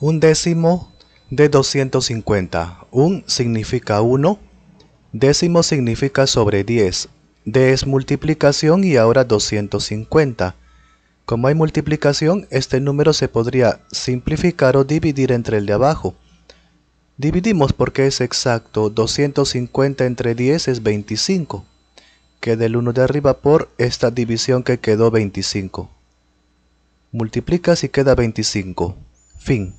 Un décimo de 250. Un significa 1, décimo significa sobre 10. D es multiplicación y ahora 250. Como hay multiplicación, este número se podría simplificar o dividir entre el de abajo. Dividimos porque es exacto, 250 entre 10 es 25. Queda el 1 de arriba por esta división que quedó 25. Multiplicas y queda 25. Fin.